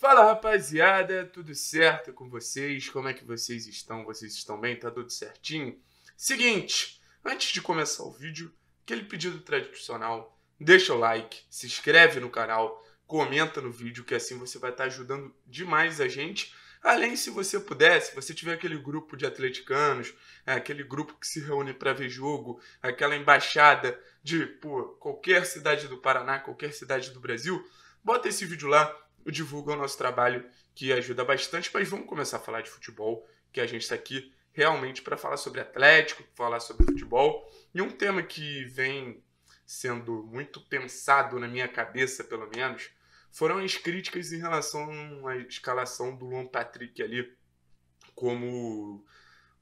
Fala rapaziada, tudo certo com vocês? Como é que vocês estão? Vocês estão bem? Tá tudo certinho? Seguinte, antes de começar o vídeo, aquele pedido tradicional, deixa o like, se inscreve no canal, comenta no vídeo, que assim você vai estar tá ajudando demais a gente. Além, se você puder, se você tiver aquele grupo de atleticanos, é, aquele grupo que se reúne para ver jogo, aquela embaixada de pô, qualquer cidade do Paraná, qualquer cidade do Brasil, bota esse vídeo lá, divulgam o nosso trabalho, que ajuda bastante. Mas vamos começar a falar de futebol, que a gente está aqui realmente para falar sobre Atlético, falar sobre futebol. E um tema que vem sendo muito pensado na minha cabeça, pelo menos, foram as críticas em relação à escalação do Luan Patrick ali como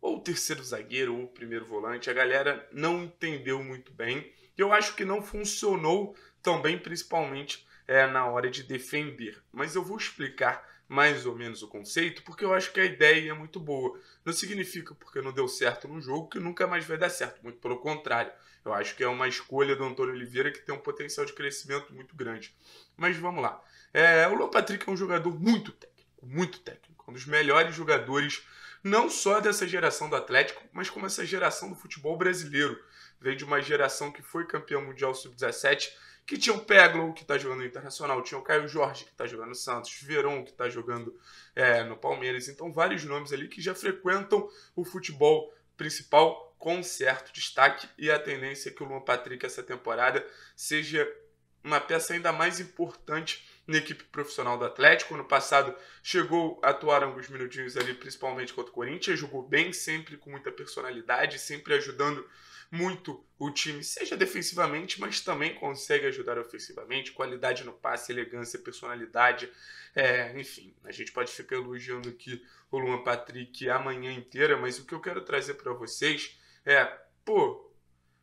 ou terceiro zagueiro ou primeiro volante. A galera não entendeu muito bem. Eu acho que não funcionou também, principalmente é, na hora de defender. Mas eu vou explicar mais ou menos o conceito, porque eu acho que a ideia é muito boa. Não significa porque não deu certo no jogo que nunca mais vai dar certo, muito pelo contrário. Eu acho que é uma escolha do Antônio Oliveira que tem um potencial de crescimento muito grande. Mas vamos lá. É, o Luan Patrick é um jogador muito técnico, muito técnico, um dos melhores jogadores não só dessa geração do Atlético, mas como essa geração do futebol brasileiro. Vem de uma geração que foi campeão mundial sub-17 que tinha o Peglow, que está jogando no Internacional, tinha o Caio Jorge, que está jogando no Santos, Verão, que está jogando é, no Palmeiras. Então, vários nomes ali que já frequentam o futebol principal com certo destaque e a tendência é que o Luan Patrick essa temporada seja uma peça ainda mais importante na equipe profissional do Atlético. No passado chegou a atuar alguns minutinhos ali, principalmente contra o Corinthians, jogou bem, sempre com muita personalidade, sempre ajudando muito o time, seja defensivamente, mas também consegue ajudar ofensivamente. Qualidade no passe, elegância, personalidade. É, enfim, a gente pode ficar elogiando aqui o Luan Patrick a manhã inteira, mas o que eu quero trazer para vocês é, pô,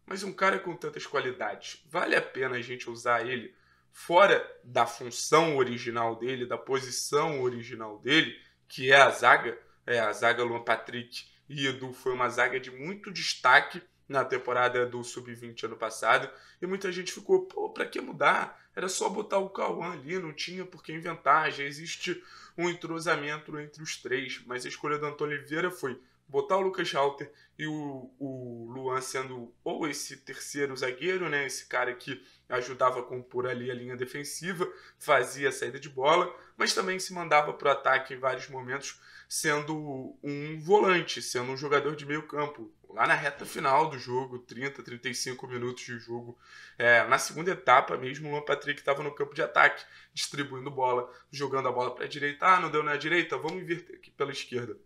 mas um cara com tantas qualidades, vale a pena a gente usar ele fora da função original dele, da posição original dele, que é a zaga? É, a zaga Luan Patrick e Edu foi uma zaga de muito destaque na temporada do Sub-20 ano passado, e muita gente ficou, pô, pra que mudar? Era só botar o Cauã ali, não tinha por que inventar, já existe um entrosamento entre os três, mas a escolha do Antônio Oliveira foi botar o Lucas Halter e o, o Luan sendo ou esse terceiro zagueiro, né, esse cara que ajudava a compor ali a linha defensiva, fazia a saída de bola, mas também se mandava para o ataque em vários momentos sendo um volante, sendo um jogador de meio campo. Lá na reta final do jogo, 30, 35 minutos de jogo, é, na segunda etapa mesmo, o Luan Patrick estava no campo de ataque, distribuindo bola, jogando a bola para a direita. Ah, não deu na direita? Vamos inverter aqui pela esquerda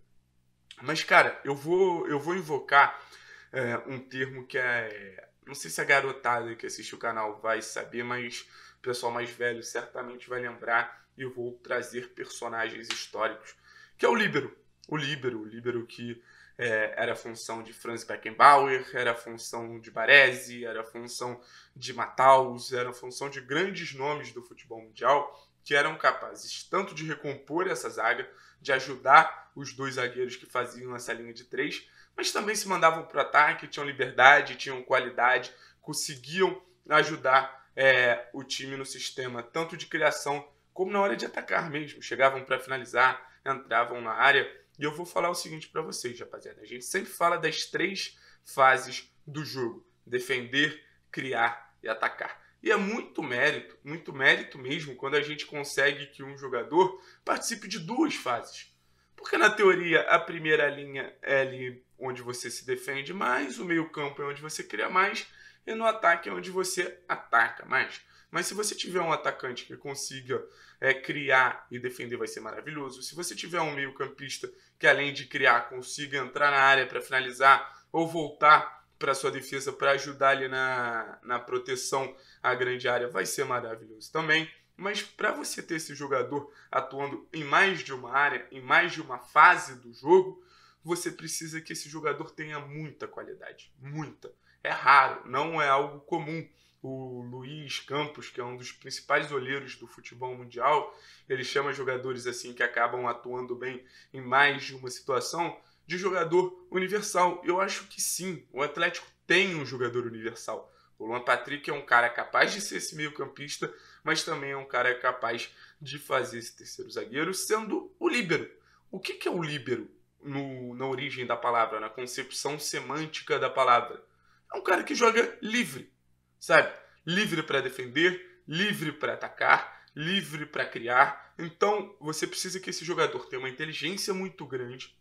mas, cara, eu vou, eu vou invocar é, um termo que é. Não sei se a garotada que assiste o canal vai saber, mas o pessoal mais velho certamente vai lembrar e eu vou trazer personagens históricos, que é o Líbero. O Líbero, o Líbero que é, era função de Franz Beckenbauer, era função de Baresi, era função de Mataus, era função de grandes nomes do futebol mundial que eram capazes tanto de recompor essa zaga, de ajudar os dois zagueiros que faziam essa linha de três, mas também se mandavam para o ataque, tinham liberdade, tinham qualidade, conseguiam ajudar é, o time no sistema, tanto de criação como na hora de atacar mesmo. Chegavam para finalizar, entravam na área e eu vou falar o seguinte para vocês, rapaziada. A gente sempre fala das três fases do jogo: defender, criar e atacar. E é muito mérito, muito mérito mesmo, quando a gente consegue que um jogador participe de duas fases. Porque na teoria a primeira linha é ali onde você se defende mais, o meio-campo é onde você cria mais e no ataque é onde você ataca mais. Mas se você tiver um atacante que consiga é, criar e defender, vai ser maravilhoso. Se você tiver um meio-campista que, além de criar, consiga entrar na área para finalizar ou voltar para sua defesa para ajudar ali na, na proteção à grande área, vai ser maravilhoso também. Mas para você ter esse jogador atuando em mais de uma área, em mais de uma fase do jogo, você precisa que esse jogador tenha muita qualidade, muita. É raro, não é algo comum o Luiz Campos, que é um dos principais olheiros do futebol mundial, ele chama jogadores assim que acabam atuando bem em mais de uma situação de jogador universal. Eu acho que sim, o Atlético tem um jogador universal. O Luan Patrick é um cara capaz de ser esse meio-campista, mas também é um cara capaz de fazer esse terceiro zagueiro, sendo o líbero. O que, é o líbero no, na origem da palavra, na concepção semântica da palavra? É um cara que joga livre, sabe? Livre para defender, livre para atacar, livre para criar. Então, você precisa que esse jogador tenha uma inteligência muito grande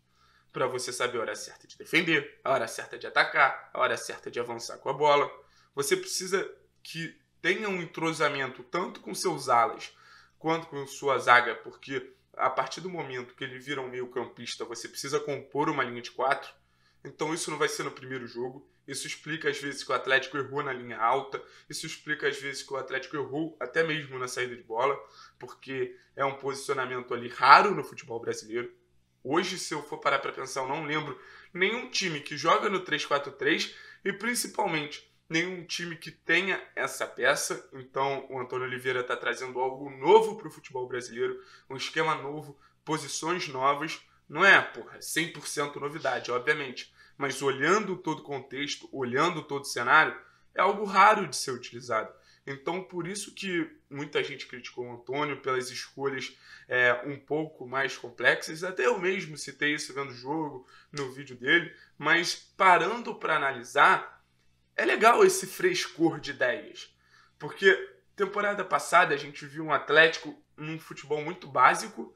para você saber a hora certa de defender, a hora certa de atacar, a hora certa de avançar com a bola. Você precisa que tenha um entrosamento tanto com seus alas quanto com sua zaga, porque a partir do momento que ele vira um meio-campista, você precisa compor uma linha de quatro então isso não vai ser no primeiro jogo. Isso explica às vezes que o Atlético errou na linha alta. Isso explica às vezes que o Atlético errou até mesmo na saída de bola, porque é um posicionamento ali raro no futebol brasileiro. Hoje, se eu for parar para pensar, eu não lembro nenhum time que joga no 3-4-3 e principalmente nenhum time que tenha essa peça. Então, o Antônio Oliveira está trazendo algo novo para o futebol brasileiro, um esquema novo, posições novas. Não é, porra, 100% novidade, obviamente mas olhando todo o contexto, olhando todo o cenário, é algo raro de ser utilizado. Então, por isso que muita gente criticou o Antônio pelas escolhas é, um pouco mais complexas. Até eu mesmo citei isso vendo o jogo, no vídeo dele. Mas parando para analisar, é legal esse frescor de ideias. Porque temporada passada a gente viu um Atlético num futebol muito básico,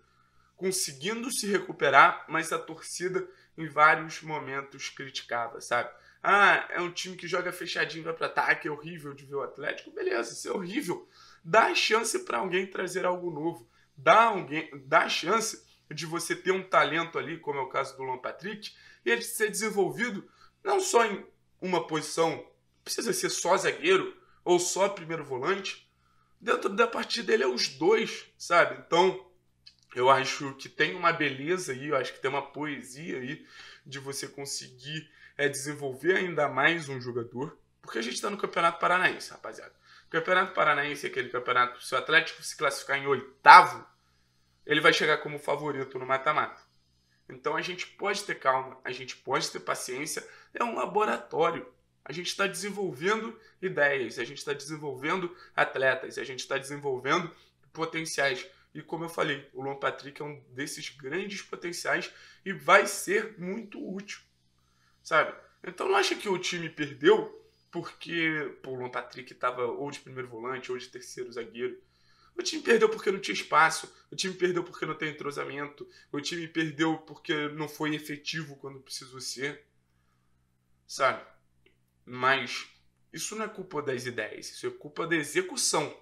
conseguindo se recuperar, mas a torcida em vários momentos criticava, sabe? Ah, é um time que joga fechadinho, vai para ataque, é horrível de ver o Atlético. Beleza, isso é horrível. Dá chance para alguém trazer algo novo. Dá, alguém, dá chance de você ter um talento ali, como é o caso do Luan Patrick, e ele ser desenvolvido não só em uma posição, precisa ser só zagueiro ou só primeiro volante. Dentro da partida ele é os dois, sabe? Então, eu acho que tem uma beleza aí, eu acho que tem uma poesia aí de você conseguir é, desenvolver ainda mais um jogador. Porque a gente está no Campeonato Paranaense, rapaziada. Campeonato Paranaense é aquele campeonato, se o Atlético se classificar em oitavo, ele vai chegar como favorito no mata-mata. Então a gente pode ter calma, a gente pode ter paciência, é um laboratório. A gente está desenvolvendo ideias, a gente está desenvolvendo atletas, a gente está desenvolvendo potenciais. E como eu falei, o Luan Patrick é um desses grandes potenciais e vai ser muito útil, sabe? Então não acha que o time perdeu porque pô, o Luan Patrick estava ou de primeiro volante ou de terceiro zagueiro. O time perdeu porque não tinha espaço, o time perdeu porque não tem entrosamento, o time perdeu porque não foi efetivo quando precisou ser, sabe? Mas isso não é culpa das ideias, isso é culpa da execução.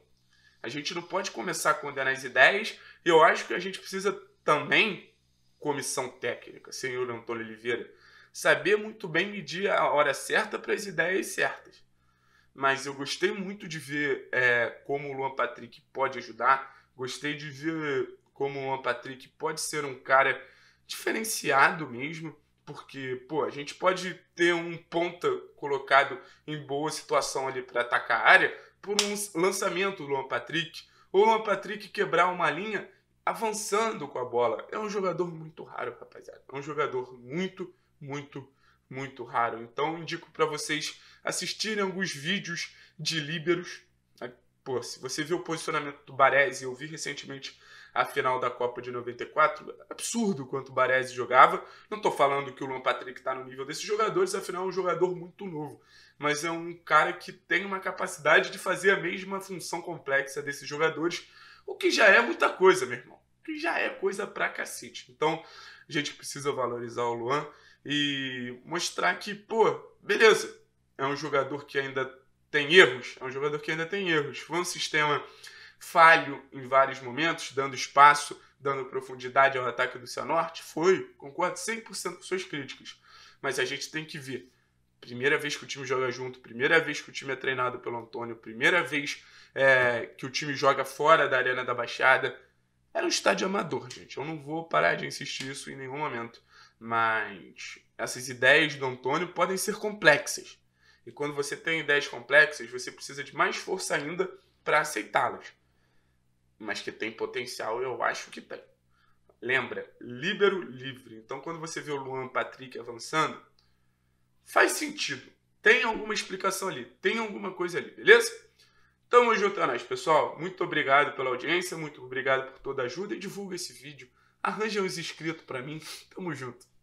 A gente não pode começar a condenar as ideias. Eu acho que a gente precisa também, comissão técnica, senhor Antônio Oliveira, saber muito bem medir a hora certa para as ideias certas. Mas eu gostei muito de ver é, como o Luan Patrick pode ajudar. Gostei de ver como o Luan Patrick pode ser um cara diferenciado mesmo porque pô, a gente pode ter um ponta colocado em boa situação ali para atacar a área, por um lançamento do Luan Patrick, ou Luan Patrick quebrar uma linha avançando com a bola. É um jogador muito raro, rapaziada. É um jogador muito, muito, muito raro. Então indico para vocês assistirem alguns vídeos de líberos. Pô, se você viu o posicionamento do Baresi, eu vi recentemente a final da Copa de 94. Absurdo quanto o Baresi jogava. Não estou falando que o Luan Patrick está no nível desses jogadores, afinal é um jogador muito novo. Mas é um cara que tem uma capacidade de fazer a mesma função complexa desses jogadores, o que já é muita coisa, meu irmão. O que já é coisa pra cacete. Então, a gente precisa valorizar o Luan e mostrar que, pô, beleza, é um jogador que ainda tem erros, é um jogador que ainda tem erros. Foi um sistema falho em vários momentos, dando espaço, dando profundidade ao ataque do Cianorte? Foi, concordo 100% com suas críticas. Mas a gente tem que ver. Primeira vez que o time joga junto, primeira vez que o time é treinado pelo Antônio, primeira vez é, que o time joga fora da Arena da Baixada. Era um estádio amador, gente. Eu não vou parar de insistir isso em nenhum momento. Mas essas ideias do Antônio podem ser complexas. E quando você tem ideias complexas, você precisa de mais força ainda para aceitá-las mas que tem potencial, eu acho que tem. Lembra, líbero livre. Então, quando você vê o Luan Patrick avançando, faz sentido. Tem alguma explicação ali, tem alguma coisa ali, beleza? Tamo junto a nós, pessoal. Muito obrigado pela audiência, muito obrigado por toda a ajuda e divulga esse vídeo. Arranja uns inscritos para mim. Tamo junto.